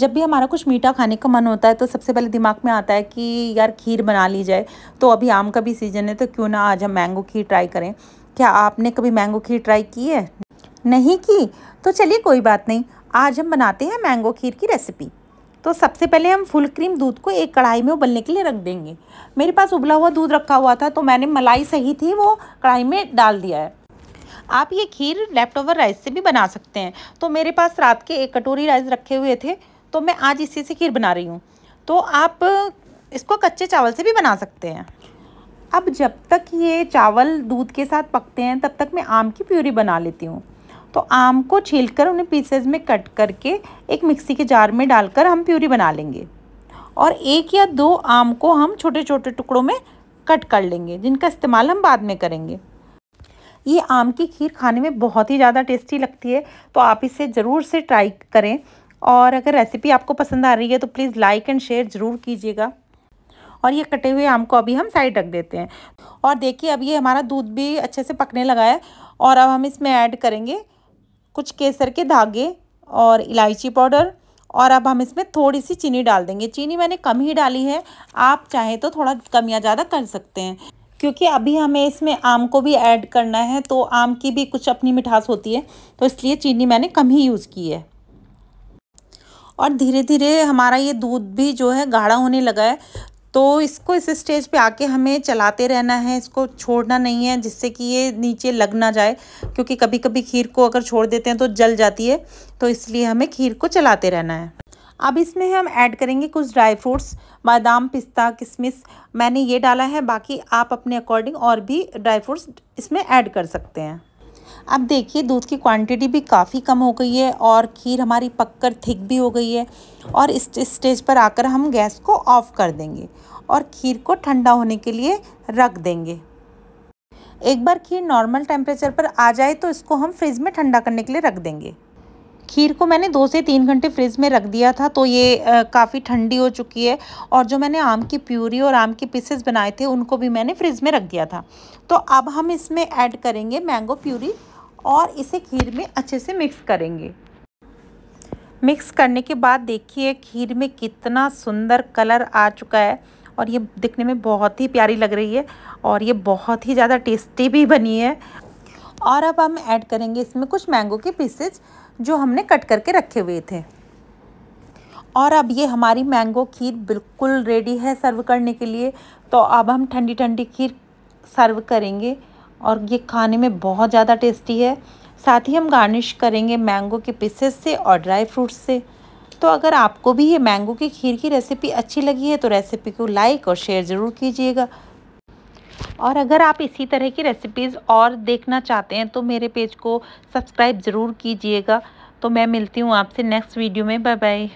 जब भी हमारा कुछ मीठा खाने का मन होता है तो सबसे पहले दिमाग में आता है कि यार खीर बना ली जाए तो अभी आम का भी सीज़न है तो क्यों ना आज हम मैंगो खीर ट्राई करें क्या आपने कभी मैंगो खीर ट्राई की है नहीं की तो चलिए कोई बात नहीं आज हम बनाते हैं मैंगो खीर की रेसिपी तो सबसे पहले हम फुल क्रीम दूध को एक कढ़ाई में उबलने के लिए रख देंगे मेरे पास उबला हुआ दूध रखा हुआ था तो मैंने मलाई सही थी वो कढ़ाई में डाल दिया है आप ये खीर लेफ्ट ओवर राइस से भी बना सकते हैं तो मेरे पास रात के एक कटोरी राइस रखे हुए थे तो मैं आज इसी से खीर बना रही हूँ तो आप इसको कच्चे चावल से भी बना सकते हैं अब जब तक ये चावल दूध के साथ पकते हैं तब तक मैं आम की प्यूरी बना लेती हूँ तो आम को छील कर उन्हें पीसेज में कट करके एक मिक्सी के जार में डालकर हम प्यूरी बना लेंगे और एक या दो आम को हम छोटे छोटे टुकड़ों में कट कर लेंगे जिनका इस्तेमाल हम बाद में करेंगे ये आम की खीर खाने में बहुत ही ज़्यादा टेस्टी लगती है तो आप इसे ज़रूर से ट्राई करें और अगर रेसिपी आपको पसंद आ रही है तो प्लीज़ लाइक एंड शेयर ज़रूर कीजिएगा और ये कटे हुए आम को अभी हम साइड रख देते हैं और देखिए अब ये हमारा दूध भी अच्छे से पकने लगा है और अब हम इसमें ऐड करेंगे कुछ केसर के धागे और इलायची पाउडर और अब हम इसमें थोड़ी सी चीनी डाल देंगे चीनी मैंने कम ही डाली है आप चाहे तो थोड़ा कम या ज़्यादा कर सकते हैं क्योंकि अभी हमें इसमें आम को भी ऐड करना है तो आम की भी कुछ अपनी मिठास होती है तो इसलिए चीनी मैंने कम ही यूज़ की है और धीरे धीरे हमारा ये दूध भी जो है गाढ़ा होने लगा है तो इसको इस स्टेज पे आके हमें चलाते रहना है इसको छोड़ना नहीं है जिससे कि ये नीचे लग ना जाए क्योंकि कभी कभी खीर को अगर छोड़ देते हैं तो जल जाती है तो इसलिए हमें खीर को चलाते रहना है अब इसमें हम ऐड करेंगे कुछ ड्राई फ्रूट्स बादाम पिस्ता किशमिश मैंने ये डाला है बाकी आप अपने अकॉर्डिंग और भी ड्राई फ्रूट्स इसमें ऐड कर सकते हैं अब देखिए दूध की क्वांटिटी भी काफ़ी कम हो गई है और खीर हमारी पककर थिक भी हो गई है और इस स्टेज पर आकर हम गैस को ऑफ़ कर देंगे और खीर को ठंडा होने के लिए रख देंगे एक बार खीर नॉर्मल टेम्परेचर पर आ जाए तो इसको हम फ्रिज में ठंडा करने के लिए रख देंगे खीर को मैंने दो से तीन घंटे फ्रिज में रख दिया था तो ये काफ़ी ठंडी हो चुकी है और जो मैंने आम की प्यूरी और आम के पीसेस बनाए थे उनको भी मैंने फ्रिज में रख दिया था तो अब हम इसमें ऐड करेंगे मैंगो प्यूरी और इसे खीर में अच्छे से मिक्स करेंगे मिक्स करने के बाद देखिए खीर में कितना सुंदर कलर आ चुका है और ये दिखने में बहुत ही प्यारी लग रही है और ये बहुत ही ज़्यादा टेस्टी भी बनी है और अब हम ऐड करेंगे इसमें कुछ मैंगो के पीसेज जो हमने कट करके रखे हुए थे और अब ये हमारी मैंगो खीर बिल्कुल रेडी है सर्व करने के लिए तो अब हम ठंडी ठंडी खीर सर्व करेंगे और ये खाने में बहुत ज़्यादा टेस्टी है साथ ही हम गार्निश करेंगे मैंगो के पीसेस से और ड्राई फ्रूट्स से तो अगर आपको भी ये मैंगो की खीर की रेसिपी अच्छी लगी है तो रेसिपी को लाइक और शेयर ज़रूर कीजिएगा और अगर आप इसी तरह की रेसिपीज़ और देखना चाहते हैं तो मेरे पेज को सब्सक्राइब ज़रूर कीजिएगा तो मैं मिलती हूँ आपसे नेक्स्ट वीडियो में बाय बाय